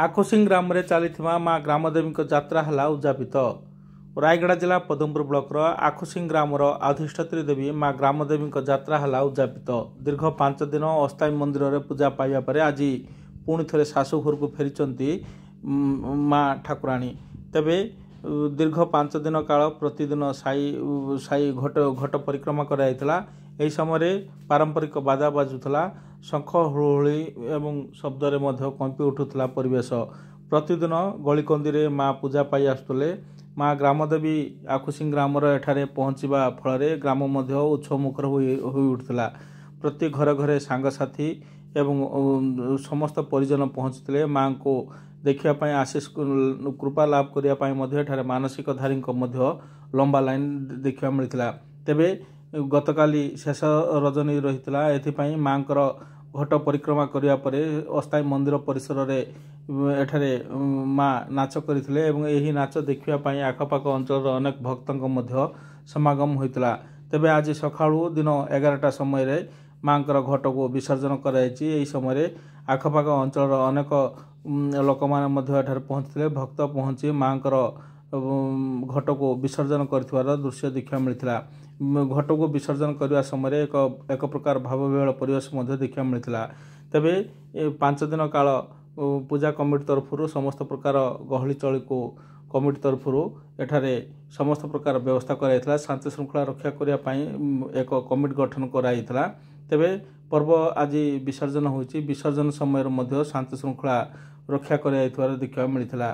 ଆଖୁସିଂ ଗ୍ରାମରେ ଚାଲିଥିବା ମା ଗ୍ରାମଦେବୀଙ୍କ ଯାତ୍ରା ହେଲା ଉଦ୍ଯାପିତ ରାୟଗଡ଼ା ଜିଲ୍ଲା ପଦମପୁର ବ୍ଲକର ଆଖୁସିଂ ଗ୍ରାମର ଅଧିଷ୍ଠାତ୍ରୀ ଦେବୀ ମା ଗ୍ରାମଦେବୀଙ୍କ ଯାତ୍ରା ହେଲା ଉଦ୍ଯାପିତ ଦୀର୍ଘ ପାଞ୍ଚ ଦିନ ଅସ୍ଥାୟୀ ମନ୍ଦିରରେ ପୂଜା ପାଇବା ପରେ ଆଜି ପୁଣି ଥରେ ଶାଶୁଘରକୁ ଫେରିଛନ୍ତି ମା ଠାକୁରାଣୀ ତେବେ ଦୀର୍ଘ ପାଞ୍ଚ ଦିନ କାଳ ପ୍ରତିଦିନ ସାଇ ସାଇ ଘଟ ଘଟ ପରିକ୍ରମା କରାଯାଇଥିଲା ଏହି ସମୟରେ ପାରମ୍ପରିକ ବାଜା ବାଜୁଥିଲା ଶଙ୍ଖ ହୁଳହୁଳି ଏବଂ ଶବ୍ଦରେ ମଧ୍ୟ କମ୍ପି ଉଠୁଥିଲା ପରିବେଶ ପ୍ରତିଦିନ ଗଳିକନ୍ଦିରେ ମା ପୂଜା ପାଇ ଆସୁଥିଲେ ମା ଗ୍ରାମଦେବୀ ଆଖୁସିଂ ଗ୍ରାମର ଏଠାରେ ପହଞ୍ଚିବା ଫଳରେ ଗ୍ରାମ ମଧ୍ୟ ଉତ୍ସବମୁଖର ହୋଇ ଉଠୁଥିଲା ପ୍ରତି ଘରେ ଘରେ ସାଙ୍ଗସାଥି ଏବଂ ସମସ୍ତ ପରିଜନ ପହଞ୍ଚିଥିଲେ ମାଆଙ୍କୁ ଦେଖିବା ପାଇଁ ଆଶିଷ କୃପା ଲାଭ କରିବା ପାଇଁ ମଧ୍ୟ ଏଠାରେ ମାନସିକଧାରୀଙ୍କ ମଧ୍ୟ ଲମ୍ବା ଲାଇନ୍ ଦେଖିବାକୁ ମିଳିଥିଲା ତେବେ ଗତକାଲି ଶେଷ ରଜନୀ ରହିଥିଲା ଏଥିପାଇଁ ମାଆଙ୍କର ଘଟ ପରିକ୍ରମା କରିବା ପରେ ଅସ୍ଥାୟୀ ମନ୍ଦିର ପରିସରରେ ଏଠାରେ ମା ନାଚ କରିଥିଲେ ଏବଂ ଏହି ନାଚ ଦେଖିବା ପାଇଁ ଆଖପାଖ ଅଞ୍ଚଳର ଅନେକ ଭକ୍ତଙ୍କ ମଧ୍ୟ ସମାଗମ ହୋଇଥିଲା ତେବେ ଆଜି ସକାଳୁ ଦିନ ଏଗାରଟା ସମୟରେ ମାଆଙ୍କର ଘଟକୁ ବିସର୍ଜନ କରାଯାଇଛି ଏହି ସମୟରେ ଆଖପାଖ ଅଞ୍ଚଳର ଅନେକ ଲୋକମାନେ ମଧ୍ୟ ଏଠାରେ ପହଞ୍ଚିଥିଲେ ଭକ୍ତ ପହଞ୍ଚି ମାଆଙ୍କର ଘଟକୁ ବିସର୍ଜନ କରିଥିବାର ଦୃଶ୍ୟ ଦେଖିବାକୁ ମିଳିଥିଲା ଘଟକୁ ବିସର୍ଜନ କରିବା ସମୟରେ ଏକ ଏକ ପ୍ରକାର ଭାବବିହଳ ପରିବେଶ ମଧ୍ୟ ଦେଖିବାକୁ ମିଳିଥିଲା ତେବେ ପାଞ୍ଚ ଦିନ କାଳ ପୂଜା କମିଟି ତରଫରୁ ସମସ୍ତ ପ୍ରକାର ଗହଳି ଚଳିକୁ କମିଟି ତରଫରୁ ଏଠାରେ ସମସ୍ତ ପ୍ରକାର ବ୍ୟବସ୍ଥା କରାଯାଇଥିଲା ଶାନ୍ତି ଶୃଙ୍ଖଳା ରକ୍ଷା କରିବା ପାଇଁ ଏକ କମିଟି ଗଠନ କରାଯାଇଥିଲା ତେବେ ପର୍ବ ଆଜି ବିସର୍ଜନ ହେଉଛି ବିସର୍ଜନ ସମୟରେ ମଧ୍ୟ ଶାନ୍ତି ଶୃଙ୍ଖଳା ରକ୍ଷା କରାଯାଇଥିବାର ଦେଖିବାକୁ ମିଳିଥିଲା